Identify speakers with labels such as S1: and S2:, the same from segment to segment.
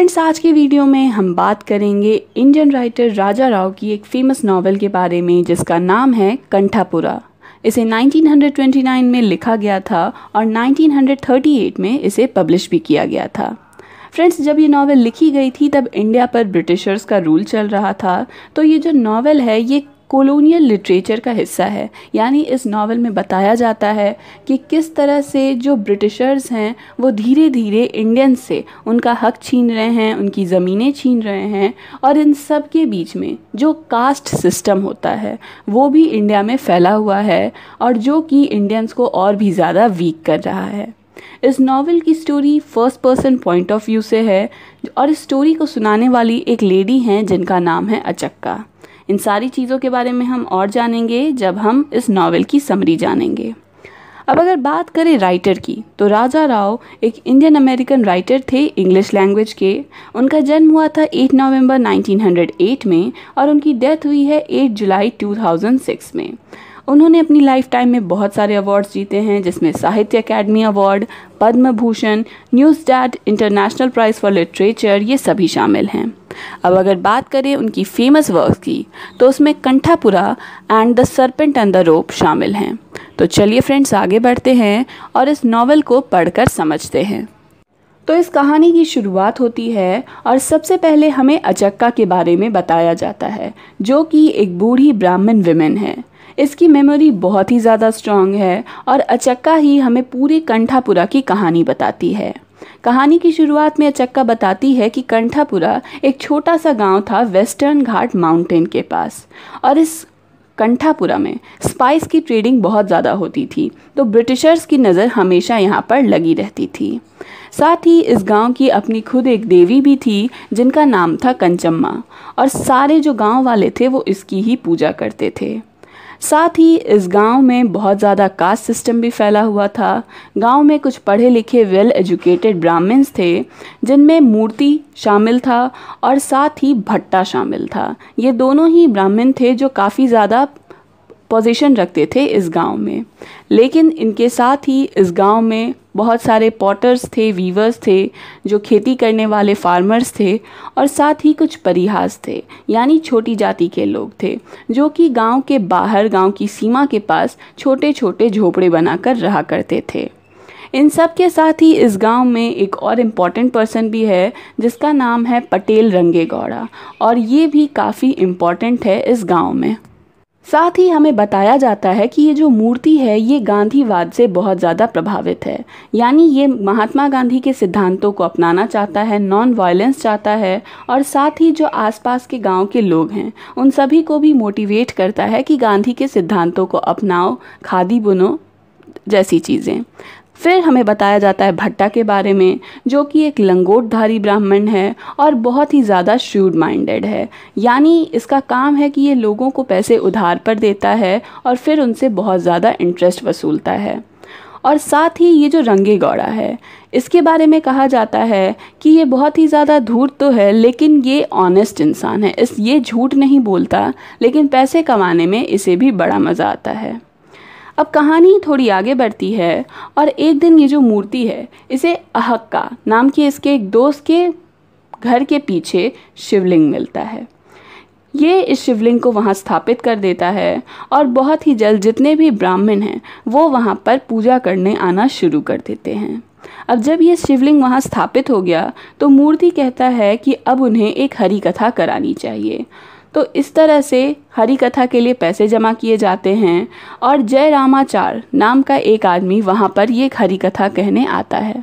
S1: friends आज की video में हम बात करेंगे इंडियन राइटर राजा राव की एक फेमस नावल के बारे में जिसका नाम है कंठापुरा इसे 1929 में लिखा गया था और 1938 में इसे पब्लिश भी किया गया था फ्रेंड्स जब ये नावल लिखी गई थी तब इंडिया पर ब्रिटिशर्स का रूल चल रहा था तो ये जो नावल है ये कॉलोनियल लिटरेचर का हिस्सा है यानी इस नावल में बताया जाता है कि किस तरह से जो ब्रिटिशर्स हैं वो धीरे धीरे इंडियन से उनका हक छीन रहे हैं उनकी ज़मीनें छीन रहे हैं और इन सब के बीच में जो कास्ट सिस्टम होता है वो भी इंडिया में फैला हुआ है और जो कि इंडियंस को और भी ज़्यादा वीक कर रहा है इस नावल की story first person point of view से है और इस स्टोरी को सुनाने वाली एक लेडी हैं जिनका नाम है अचक्का इन सारी चीज़ों के बारे में हम और जानेंगे जब हम इस नावल की समरी जानेंगे अब अगर बात करें राइटर की तो राजा राव एक इंडियन अमेरिकन राइटर थे इंग्लिश लैंग्वेज के उनका जन्म हुआ था 8 नवंबर 1908 में और उनकी डेथ हुई है 8 जुलाई 2006 में उन्होंने अपनी लाइफ टाइम में बहुत सारे अवार्ड्स जीते हैं जिसमें Sahitya Akademi award Padma Bhushan Neustadt international prize for literature ये सभी शामिल हैं अब अगर बात करें उनकी फेमस वर्क की तो उसमें Kanthapura and the serpent and the rope शामिल हैं तो चलिए फ्रेंड्स आगे बढ़ते हैं और इस नावल को पढ़कर समझते हैं तो इस कहानी की शुरुआत होती है और सबसे पहले हमें अचक्का के बारे में बताया जाता है जो कि एक बूढ़ी ब्राह्मण विमेन है इसकी मेमोरी बहुत ही ज़्यादा स्ट्रांग है और अचक्का ही हमें पूरे कंठापुरा की कहानी बताती है कहानी की शुरुआत में अचक्का बताती है कि कंठापुरा एक छोटा सा गांव था वेस्टर्न घाट माउंटेन के पास और इस कंठापुरा में स्पाइस की ट्रेडिंग बहुत ज़्यादा होती थी तो ब्रिटिशर्स की नज़र हमेशा यहाँ पर लगी रहती थी साथ ही इस गांव की अपनी खुद एक देवी भी थी जिनका नाम था कंचम्मा और सारे जो गांव वाले थे वो इसकी ही पूजा करते थे साथ ही इस गांव में बहुत ज़्यादा कास्ट सिस्टम भी फैला हुआ था गांव में कुछ पढ़े लिखे वेल एजुकेटेड ब्राह्मण्स थे जिनमें मूर्ति शामिल था और साथ ही भट्टा शामिल था ये दोनों ही ब्राह्मण थे जो काफ़ी ज़्यादा पोजीशन रखते थे इस गांव में लेकिन इनके साथ ही इस गांव में बहुत सारे पॉटर्स थे वीवर्स थे जो खेती करने वाले फार्मर्स थे और साथ ही कुछ परिहास थे यानी छोटी जाति के लोग थे जो कि गांव के बाहर गांव की सीमा के पास छोटे छोटे झोपड़े बनाकर रहा करते थे इन सब के साथ ही इस गांव में एक और इम्पॉर्टेंट पर्सन भी है जिसका नाम है पटेल रंगे गौड़ा और ये भी काफ़ी इम्पॉर्टेंट है इस गांव में साथ ही हमें बताया जाता है कि ये जो मूर्ति है ये गांधीवाद से बहुत ज़्यादा प्रभावित है यानी ये महात्मा गांधी के सिद्धांतों को अपनाना चाहता है नॉन वायलेंस चाहता है और साथ ही जो आसपास के गांव के लोग हैं उन सभी को भी मोटिवेट करता है कि गांधी के सिद्धांतों को अपनाओ खादी बुनो जैसी चीज़ें फिर हमें बताया जाता है भट्टा के बारे में जो कि एक लंगोटधारी ब्राह्मण है और बहुत ही ज़्यादा श्रूड माइंडेड है यानी इसका काम है कि ये लोगों को पैसे उधार पर देता है और फिर उनसे बहुत ज़्यादा इंटरेस्ट वसूलता है और साथ ही ये जो रंगे गौड़ा है इसके बारे में कहा जाता है कि ये बहुत ही ज़्यादा धूर्त तो है लेकिन ये ऑनेस्ट इंसान है इस ये झूठ नहीं बोलता लेकिन पैसे कमाने में इसे भी बड़ा मज़ा आता है अब कहानी थोड़ी आगे बढ़ती है और एक दिन ये जो मूर्ति है इसे अहक्का नाम के इसके एक दोस्त के घर के पीछे शिवलिंग मिलता है ये इस शिवलिंग को वहाँ स्थापित कर देता है और बहुत ही जल्द जितने भी ब्राह्मण हैं वो वहाँ पर पूजा करने आना शुरू कर देते हैं अब जब ये शिवलिंग वहाँ स्थापित हो गया तो मूर्ति कहता है कि अब उन्हें एक हरी कथा करानी चाहिए तो इस तरह से हरी कथा के लिए पैसे जमा किए जाते हैं और जय रामाचार नाम का एक आदमी वहाँ पर ये हरी कथा कहने आता है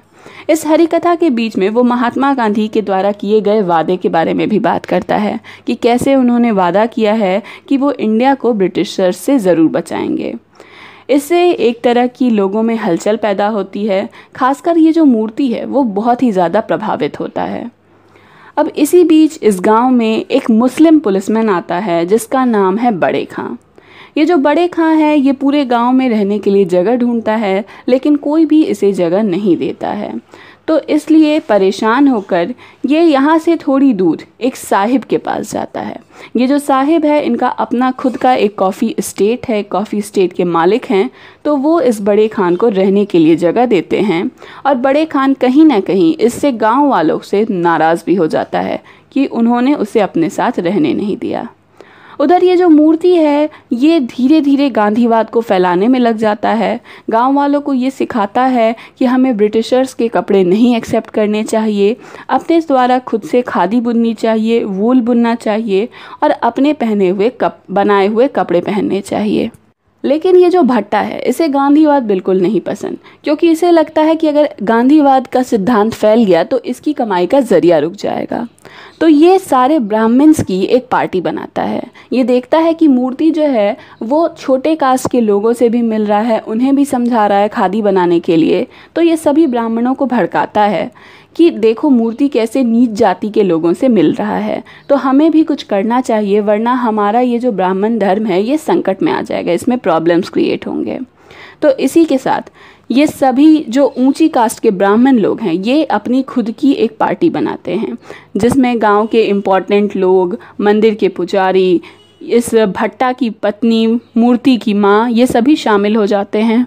S1: इस हरी कथा के बीच में वो महात्मा गांधी के द्वारा किए गए वादे के बारे में भी बात करता है कि कैसे उन्होंने वादा किया है कि वो इंडिया को ब्रिटिशर्स से ज़रूर बचाएंगे इससे एक तरह की लोगों में हलचल पैदा होती है खासकर ये जो मूर्ति है वो बहुत ही ज़्यादा प्रभावित होता है अब इसी बीच इस गांव में एक मुस्लिम पुलिसमैन आता है जिसका नाम है बड़े खां ये जो बड़े खां है ये पूरे गांव में रहने के लिए जगह ढूंढता है लेकिन कोई भी इसे जगह नहीं देता है तो इसलिए परेशान होकर ये यहाँ से थोड़ी दूर एक साहिब के पास जाता है ये जो साहिब है इनका अपना खुद का एक कॉफ़ी इस्टेट है कॉफ़ी इस्टेट के मालिक हैं तो वो इस बड़े खान को रहने के लिए जगह देते हैं और बड़े खान कहीं ना कहीं इससे गांव वालों से नाराज़ भी हो जाता है कि उन्होंने उसे अपने साथ रहने नहीं दिया उधर ये जो मूर्ति है ये धीरे धीरे गांधीवाद को फैलाने में लग जाता है गांव वालों को ये सिखाता है कि हमें ब्रिटिशर्स के कपड़े नहीं एक्सेप्ट करने चाहिए अपने द्वारा खुद से खादी बुननी चाहिए वूल बुनना चाहिए और अपने पहने हुए कप बनाए हुए कपड़े पहनने चाहिए लेकिन ये जो भट्टा है इसे गांधीवाद बिल्कुल नहीं पसंद क्योंकि इसे लगता है कि अगर गांधीवाद का सिद्धांत फैल गया तो इसकी कमाई का जरिया रुक जाएगा तो ये सारे ब्राह्मण्स की एक पार्टी बनाता है ये देखता है कि मूर्ति जो है वो छोटे कास्ट के लोगों से भी मिल रहा है उन्हें भी समझा रहा है खादी बनाने के लिए तो ये सभी ब्राह्मणों को भड़काता है कि देखो मूर्ति कैसे नीच जाति के लोगों से मिल रहा है तो हमें भी कुछ करना चाहिए वरना हमारा ये जो ब्राह्मण धर्म है ये संकट में आ जाएगा इसमें प्रॉब्लम्स क्रिएट होंगे तो इसी के साथ ये सभी जो ऊंची कास्ट के ब्राह्मण लोग हैं ये अपनी खुद की एक पार्टी बनाते हैं जिसमें गांव के इम्पॉर्टेंट लोग मंदिर के पुजारी इस भट्टा की पत्नी मूर्ति की माँ ये सभी शामिल हो जाते हैं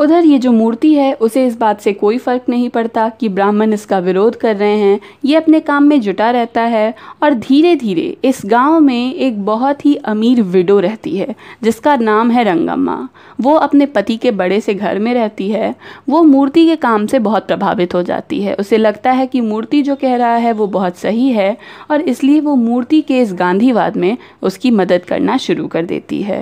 S1: उधर ये जो मूर्ति है उसे इस बात से कोई फर्क नहीं पड़ता कि ब्राह्मण इसका विरोध कर रहे हैं ये अपने काम में जुटा रहता है और धीरे धीरे इस गांव में एक बहुत ही अमीर विडो रहती है जिसका नाम है रंगम्मा वो अपने पति के बड़े से घर में रहती है वो मूर्ति के काम से बहुत प्रभावित हो जाती है उसे लगता है कि मूर्ति जो कह रहा है वो बहुत सही है और इसलिए वो मूर्ति के इस गांधीवाद में उसकी मदद करना शुरू कर देती है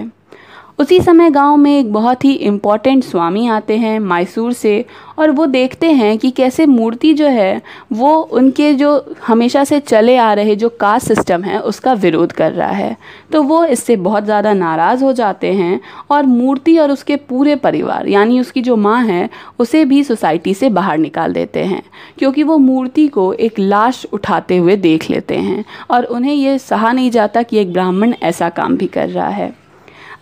S1: उसी समय गांव में एक बहुत ही इम्पॉर्टेंट स्वामी आते हैं मैसूर से और वो देखते हैं कि कैसे मूर्ति जो है वो उनके जो हमेशा से चले आ रहे जो कास्ट सिस्टम है उसका विरोध कर रहा है तो वो इससे बहुत ज़्यादा नाराज़ हो जाते हैं और मूर्ति और उसके पूरे परिवार यानी उसकी जो माँ है उसे भी सोसाइटी से बाहर निकाल देते हैं क्योंकि वो मूर्ति को एक लाश उठाते हुए देख लेते हैं और उन्हें ये सहा नहीं जाता कि एक ब्राह्मण ऐसा काम भी कर रहा है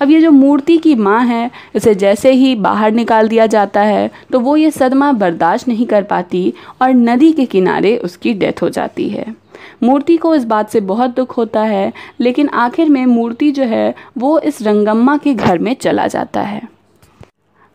S1: अब ये जो मूर्ति की माँ है इसे जैसे ही बाहर निकाल दिया जाता है तो वो ये सदमा बर्दाश्त नहीं कर पाती और नदी के किनारे उसकी डेथ हो जाती है मूर्ति को इस बात से बहुत दुख होता है लेकिन आखिर में मूर्ति जो है वो इस रंगम्मा के घर में चला जाता है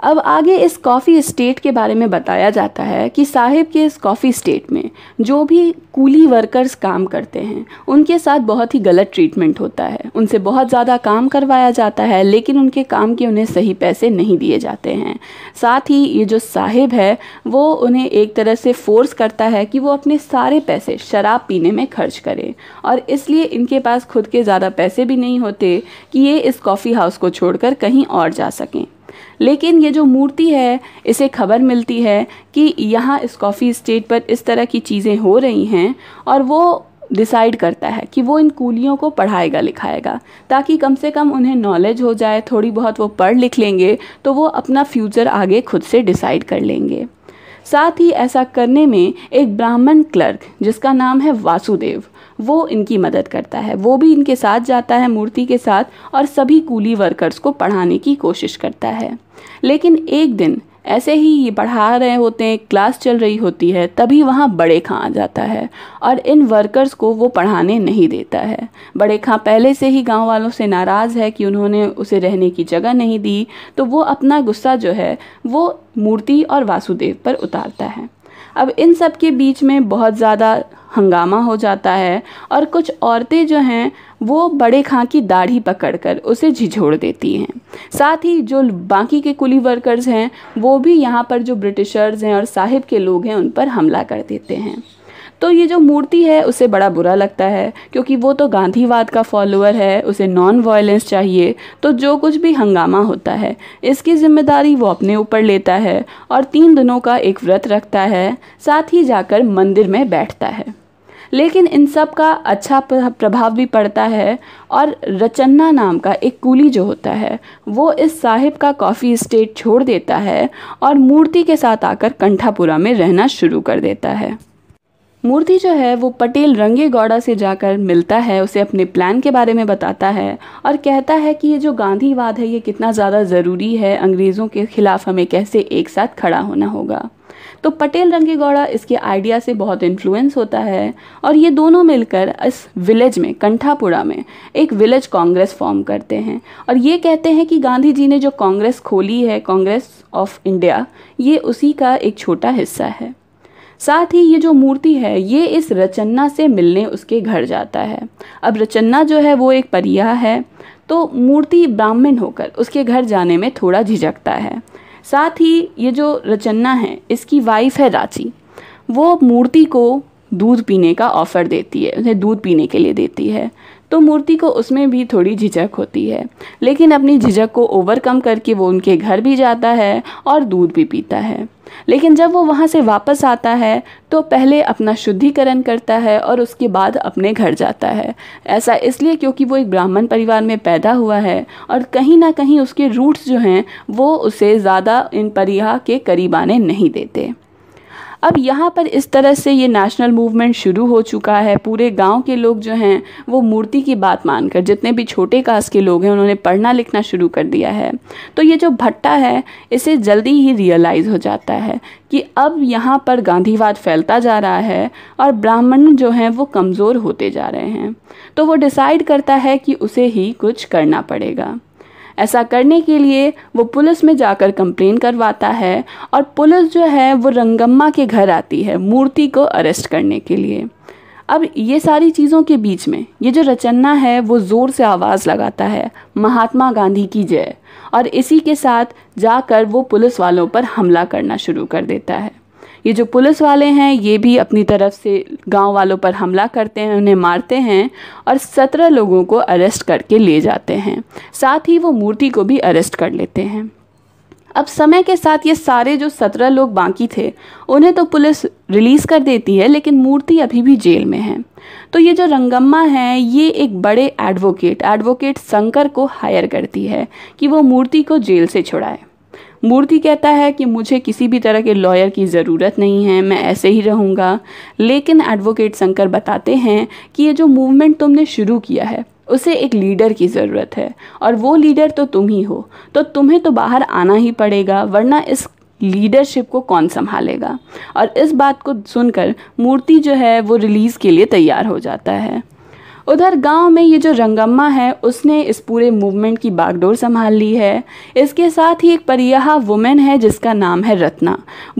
S1: अब आगे इस कॉफ़ी इस्टेट के बारे में बताया जाता है कि साहिब के इस कॉफ़ी इस्टेट में जो भी कूली वर्कर्स काम करते हैं उनके साथ बहुत ही गलत ट्रीटमेंट होता है उनसे बहुत ज़्यादा काम करवाया जाता है लेकिन उनके काम के उन्हें सही पैसे नहीं दिए जाते हैं साथ ही ये जो साहिब है वो उन्हें एक तरह से फोर्स करता है कि वो अपने सारे पैसे शराब पीने में खर्च करें और इसलिए इनके पास खुद के ज़्यादा पैसे भी नहीं होते कि ये इस कॉफ़ी हाउस को छोड़कर कहीं और जा सकें लेकिन ये जो मूर्ति है इसे खबर मिलती है कि यहाँ इस कॉफ़ी स्टेट पर इस तरह की चीज़ें हो रही हैं और वो डिसाइड करता है कि वो इन कूलियों को पढ़ाएगा लिखाएगा ताकि कम से कम उन्हें नॉलेज हो जाए थोड़ी बहुत वो पढ़ लिख लेंगे तो वो अपना फ्यूचर आगे खुद से डिसाइड कर लेंगे साथ ही ऐसा करने में एक ब्राह्मण क्लर्क जिसका नाम है वासुदेव वो इनकी मदद करता है वो भी इनके साथ जाता है मूर्ति के साथ और सभी कूली वर्कर्स को पढ़ाने की कोशिश करता है लेकिन एक दिन ऐसे ही ये पढ़ा रहे होते हैं क्लास चल रही होती है तभी वहाँ बड़े खां आ जाता है और इन वर्कर्स को वो पढ़ाने नहीं देता है बड़े खां पहले से ही गांव वालों से नाराज़ है कि उन्होंने उसे रहने की जगह नहीं दी तो वो अपना गुस्सा जो है वो मूर्ति और वासुदेव पर उतारता है अब इन सब के बीच में बहुत ज़्यादा हंगामा हो जाता है और कुछ औरतें जो हैं वो बड़े खां की दाढ़ी पकड़कर उसे झिझोड़ देती हैं साथ ही जो बाकी के कुली वर्कर्स हैं वो भी यहाँ पर जो ब्रिटिशर्स हैं और साहिब के लोग हैं उन पर हमला कर देते हैं तो ये जो मूर्ति है उसे बड़ा बुरा लगता है क्योंकि वो तो गांधीवाद का फॉलोअर है उसे नॉन वायलेंस चाहिए तो जो कुछ भी हंगामा होता है इसकी जिम्मेदारी वो अपने ऊपर लेता है और तीन दिनों का एक व्रत रखता है साथ ही जाकर मंदिर में बैठता है लेकिन इन सब का अच्छा प्रभाव भी पड़ता है और रचन्ना नाम का एक कूली जो होता है वो इस साहिब का कॉफ़ी स्टेट छोड़ देता है और मूर्ति के साथ आकर कंठापुरा में रहना शुरू कर देता है मूर्ति जो है वो पटेल रंगे गौड़ा से जाकर मिलता है उसे अपने प्लान के बारे में बताता है और कहता है कि ये जो गांधीवाद है ये कितना ज़्यादा ज़रूरी है अंग्रेज़ों के ख़िलाफ़ हमें कैसे एक साथ खड़ा होना होगा तो पटेल रंगी गौड़ा इसके आइडिया से बहुत इन्फ्लुएंस होता है और ये दोनों मिलकर इस विलेज में कंठापुरा में एक विलेज कांग्रेस फॉर्म करते हैं और ये कहते हैं कि गांधी जी ने जो कांग्रेस खोली है कांग्रेस ऑफ इंडिया ये उसी का एक छोटा हिस्सा है साथ ही ये जो मूर्ति है ये इस रचन्ना से मिलने उसके घर जाता है अब रचन्ना जो है वो एक परिया है तो मूर्ति ब्राह्मण होकर उसके घर जाने में थोड़ा झिझकता है साथ ही ये जो रचन्ना है इसकी वाइफ है रांची वो मूर्ति को दूध पीने का ऑफ़र देती है उन्हें दूध पीने के लिए देती है तो मूर्ति को उसमें भी थोड़ी झिझक होती है लेकिन अपनी झिझक को ओवरकम करके वो उनके घर भी जाता है और दूध भी पीता है लेकिन जब वो वहाँ से वापस आता है तो पहले अपना शुद्धिकरण करता है और उसके बाद अपने घर जाता है ऐसा इसलिए क्योंकि वो एक ब्राह्मण परिवार में पैदा हुआ है और कहीं ना कहीं उसके रूट्स जो हैं वो उसे ज़्यादा इन परिहा के करीब आने नहीं देते अब यहाँ पर इस तरह से ये नेशनल मूवमेंट शुरू हो चुका है पूरे गांव के लोग जो हैं वो मूर्ति की बात मानकर जितने भी छोटे कास्ट के लोग हैं उन्होंने पढ़ना लिखना शुरू कर दिया है तो ये जो भट्टा है इसे जल्दी ही रियलाइज़ हो जाता है कि अब यहाँ पर गांधीवाद फैलता जा रहा है और ब्राह्मण जो हैं वो कमज़ोर होते जा रहे हैं तो वो डिसाइड करता है कि उसे ही कुछ करना पड़ेगा ऐसा करने के लिए वो पुलिस में जाकर कंप्लेन करवाता है और पुलिस जो है वो रंगम्मा के घर आती है मूर्ति को अरेस्ट करने के लिए अब ये सारी चीज़ों के बीच में ये जो रचन्ना है वो ज़ोर से आवाज़ लगाता है महात्मा गांधी की जय और इसी के साथ जाकर वो पुलिस वालों पर हमला करना शुरू कर देता है ये जो पुलिस वाले हैं ये भी अपनी तरफ से गांव वालों पर हमला करते हैं उन्हें मारते हैं और सत्रह लोगों को अरेस्ट करके ले जाते हैं साथ ही वो मूर्ति को भी अरेस्ट कर लेते हैं अब समय के साथ ये सारे जो सत्रह लोग बाकी थे उन्हें तो पुलिस रिलीज़ कर देती है लेकिन मूर्ति अभी भी जेल में है तो ये जो रंगम्मा है ये एक बड़े एडवोकेट एडवोकेट शंकर को हायर करती है कि वो मूर्ति को जेल से छुड़ाए मूर्ति कहता है कि मुझे किसी भी तरह के लॉयर की ज़रूरत नहीं है मैं ऐसे ही रहूँगा लेकिन एडवोकेट शंकर बताते हैं कि ये जो मूवमेंट तुमने शुरू किया है उसे एक लीडर की ज़रूरत है और वो लीडर तो तुम ही हो तो तुम्हें तो बाहर आना ही पड़ेगा वरना इस लीडरशिप को कौन संभालेगा और इस बात को सुनकर मूर्ति जो है वो रिलीज़ के लिए तैयार हो जाता है उधर गांव में ये जो रंगम्मा है उसने इस पूरे मूवमेंट की बागडोर संभाल ली है इसके साथ ही एक परियाहा वुमेन है जिसका नाम है रत्ना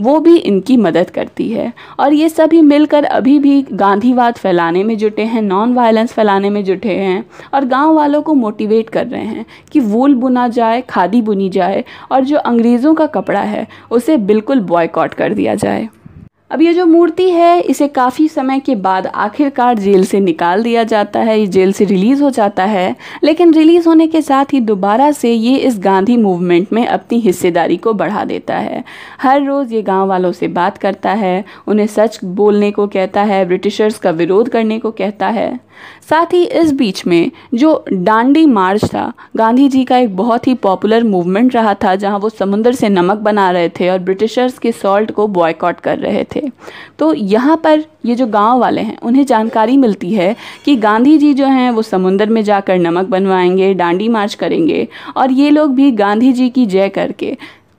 S1: वो भी इनकी मदद करती है और ये सभी मिलकर अभी भी गांधीवाद फैलाने में जुटे हैं नॉन वायलेंस फैलाने में जुटे हैं और गाँव वालों को मोटिवेट कर रहे हैं कि वूल बुना जाए खादी बुनी जाए और जो अंग्रेज़ों का कपड़ा है उसे बिल्कुल बॉयकॉट कर दिया जाए अब ये जो मूर्ति है इसे काफ़ी समय के बाद आखिरकार जेल से निकाल दिया जाता है ये जेल से रिलीज़ हो जाता है लेकिन रिलीज़ होने के साथ ही दोबारा से ये इस गांधी मूवमेंट में अपनी हिस्सेदारी को बढ़ा देता है हर रोज़ ये गांव वालों से बात करता है उन्हें सच बोलने को कहता है ब्रिटिशर्स का विरोध करने को कहता है साथ ही इस बीच में जो डांडी मार्च था गांधी जी का एक बहुत ही पॉपुलर मूवमेंट रहा था जहां वो समुंदर से नमक बना रहे थे और ब्रिटिशर्स के सॉल्ट को बॉयकॉट कर रहे थे तो यहाँ पर ये जो गांव वाले हैं उन्हें जानकारी मिलती है कि गांधी जी जो हैं वो समुंदर में जाकर नमक बनवाएंगे डांडी मार्च करेंगे और ये लोग भी गांधी जी की जय करके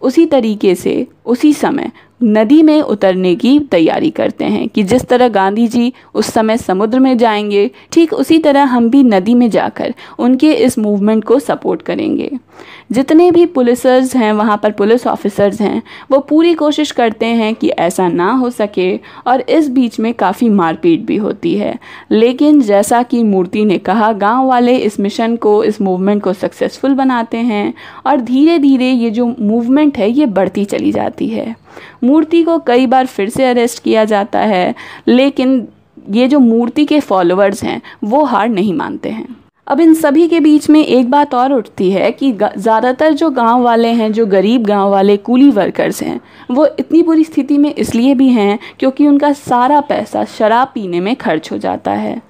S1: उसी तरीके से उसी समय नदी में उतरने की तैयारी करते हैं कि जिस तरह गांधी जी उस समय समुद्र में जाएंगे ठीक उसी तरह हम भी नदी में जाकर उनके इस मूवमेंट को सपोर्ट करेंगे जितने भी पुलिसर्स हैं वहाँ पर पुलिस ऑफिसर्स हैं वो पूरी कोशिश करते हैं कि ऐसा ना हो सके और इस बीच में काफ़ी मारपीट भी होती है लेकिन जैसा कि मूर्ति ने कहा गांव वाले इस मिशन को इस मूवमेंट को सक्सेसफुल बनाते हैं और धीरे धीरे ये जो मूवमेंट है ये बढ़ती चली जाती है मूर्ति को कई बार फिर से अरेस्ट किया जाता है लेकिन ये जो मूर्ति के फॉलोअर्स हैं वो हार नहीं मानते हैं अब इन सभी के बीच में एक बात और उठती है कि ज़्यादातर जो गांव वाले हैं जो गरीब गांव वाले कूली वर्कर्स हैं वो इतनी बुरी स्थिति में इसलिए भी हैं क्योंकि उनका सारा पैसा शराब पीने में खर्च हो जाता है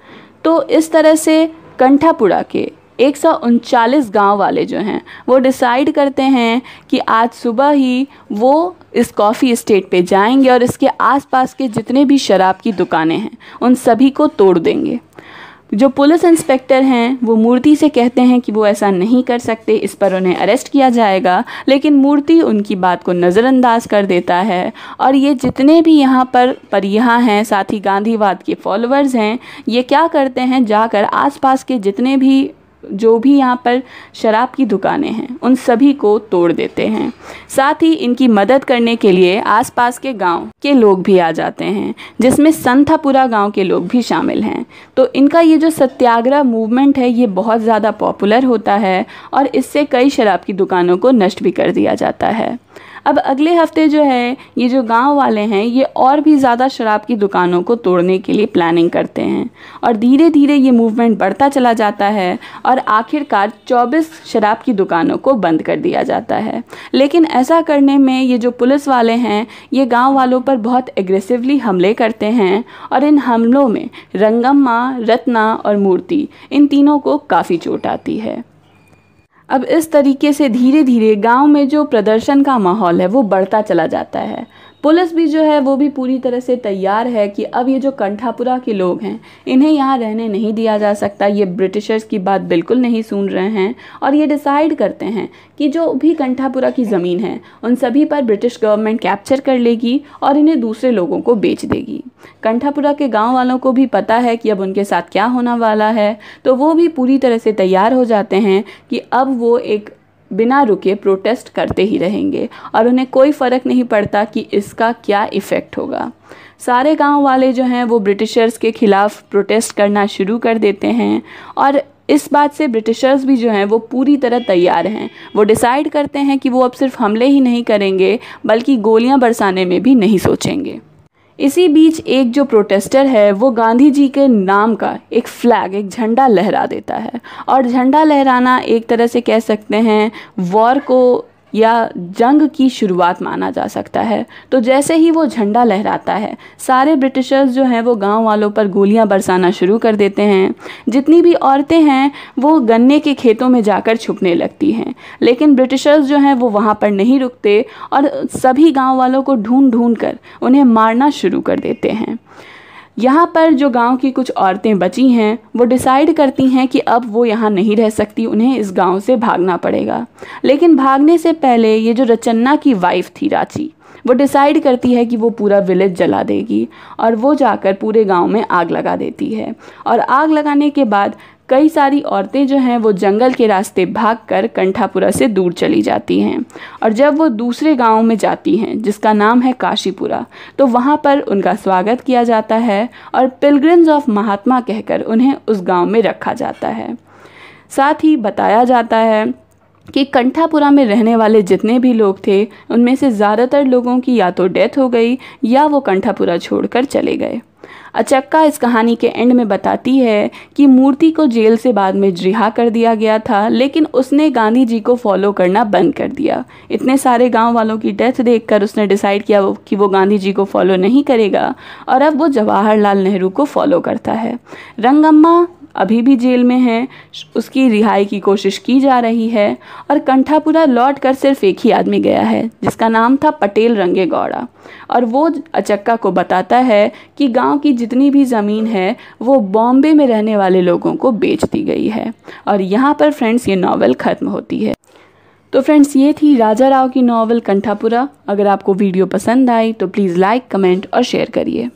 S1: तो इस तरह से कंठापुरा के एक सौ उनचालीस गाँव वाले जो हैं वो डिसाइड करते हैं कि आज सुबह ही वो इस कॉफ़ी इस्टेट पे जाएंगे और इसके आसपास के जितने भी शराब की दुकानें हैं उन सभी को तोड़ देंगे जो पुलिस इंस्पेक्टर हैं वो मूर्ति से कहते हैं कि वो ऐसा नहीं कर सकते इस पर उन्हें अरेस्ट किया जाएगा लेकिन मूर्ति उनकी बात को नज़रअंदाज कर देता है और ये जितने भी यहाँ पर परिहा हैं साथ ही गांधीवाद के फॉलोअर्स हैं ये क्या करते हैं जाकर आसपास के जितने भी जो भी यहाँ पर शराब की दुकानें हैं उन सभी को तोड़ देते हैं साथ ही इनकी मदद करने के लिए आसपास के गांव के लोग भी आ जाते हैं जिसमें संथापुरा गांव के लोग भी शामिल हैं तो इनका ये जो सत्याग्रह मूवमेंट है ये बहुत ज़्यादा पॉपुलर होता है और इससे कई शराब की दुकानों को नष्ट भी कर दिया जाता है अब अगले हफ्ते जो है ये जो गांव वाले हैं ये और भी ज़्यादा शराब की दुकानों को तोड़ने के लिए प्लानिंग करते हैं और धीरे धीरे ये मूवमेंट बढ़ता चला जाता है और आखिरकार 24 शराब की दुकानों को बंद कर दिया जाता है लेकिन ऐसा करने में ये जो पुलिस वाले हैं ये गाँव वालों पर बहुत एग्रेसिवली हमले करते हैं और इन हमलों में रंगम्मा रत्ना और मूर्ति इन तीनों को काफ़ी चोट आती है अब इस तरीके से धीरे धीरे गांव में जो प्रदर्शन का माहौल है वो बढ़ता चला जाता है पुलिस भी जो है वो भी पूरी तरह से तैयार है कि अब ये जो कंठापुरा के लोग हैं इन्हें यहाँ रहने नहीं दिया जा सकता ये ब्रिटिशर्स की बात बिल्कुल नहीं सुन रहे हैं और ये डिसाइड करते हैं कि जो भी कंठापुरा की ज़मीन है उन सभी पर ब्रिटिश गवर्नमेंट कैप्चर कर लेगी और इन्हें दूसरे लोगों को बेच देगी कंठापुरा के गांव वालों को भी पता है कि अब उनके साथ क्या होना वाला है तो वो भी पूरी तरह से तैयार हो जाते हैं कि अब वो एक बिना रुके प्रोटेस्ट करते ही रहेंगे और उन्हें कोई फ़र्क नहीं पड़ता कि इसका क्या इफ़ेक्ट होगा सारे गांव वाले जो हैं वो ब्रिटिशर्स के ख़िलाफ़ प्रोटेस्ट करना शुरू कर देते हैं और इस बात से ब्रिटिशर्स भी जो हैं वो पूरी तरह तैयार हैं वो डिसाइड करते हैं कि वो अब सिर्फ हमले ही नहीं करेंगे बल्कि गोलियां बरसाने में भी नहीं सोचेंगे इसी बीच एक जो प्रोटेस्टर है वो गांधी जी के नाम का एक फ्लैग एक झंडा लहरा देता है और झंडा लहराना एक तरह से कह सकते हैं वॉर को या जंग की शुरुआत माना जा सकता है तो जैसे ही वो झंडा लहराता है सारे ब्रिटिशर्स जो हैं वो गांव वालों पर गोलियां बरसाना शुरू कर देते हैं जितनी भी औरतें हैं वो गन्ने के खेतों में जाकर छुपने लगती हैं लेकिन ब्रिटिशर्स जो हैं वो वहाँ पर नहीं रुकते और सभी गाँव वालों को ढूंढ ढूंढ कर उन्हें मारना शुरू कर देते हैं यहाँ पर जो गांव की कुछ औरतें बची हैं वो डिसाइड करती हैं कि अब वो यहाँ नहीं रह सकती उन्हें इस गांव से भागना पड़ेगा लेकिन भागने से पहले ये जो रचन्ना की वाइफ थी रांची वो डिसाइड करती है कि वो पूरा विलेज जला देगी और वो जाकर पूरे गांव में आग लगा देती है और आग लगाने के बाद कई सारी औरतें जो हैं वो जंगल के रास्ते भागकर कंठापुरा से दूर चली जाती हैं और जब वो दूसरे गांव में जाती हैं जिसका नाम है काशीपुरा तो वहाँ पर उनका स्वागत किया जाता है और पिलग्रिम्स ऑफ महात्मा कहकर उन्हें उस गाँव में रखा जाता है साथ ही बताया जाता है कि कंठापुरा में रहने वाले जितने भी लोग थे उनमें से ज़्यादातर लोगों की या तो डेथ हो गई या वो कंठापुरा छोड़कर चले गए अचक्का इस कहानी के एंड में बताती है कि मूर्ति को जेल से बाद में रिहा कर दिया गया था लेकिन उसने गांधी जी को फॉलो करना बंद कर दिया इतने सारे गांव वालों की डेथ देखकर उसने डिसाइड किया कि वो गांधी जी को फॉलो नहीं करेगा और अब वो जवाहरलाल नेहरू को फॉलो करता है रंगम्मा अभी भी जेल में हैं उसकी रिहाई की कोशिश की जा रही है और कंठापुरा लौट कर सिर्फ एक ही आदमी गया है जिसका नाम था पटेल रंगे गौड़ा और वो अचक्का को बताता है कि गांव की जितनी भी ज़मीन है वो बॉम्बे में रहने वाले लोगों को बेच दी गई है और यहाँ पर फ्रेंड्स ये नावल ख़त्म होती है तो फ्रेंड्स ये थी राजा राव की नावल कंठापुरा अगर आपको वीडियो पसंद आई तो प्लीज़ लाइक कमेंट और शेयर करिए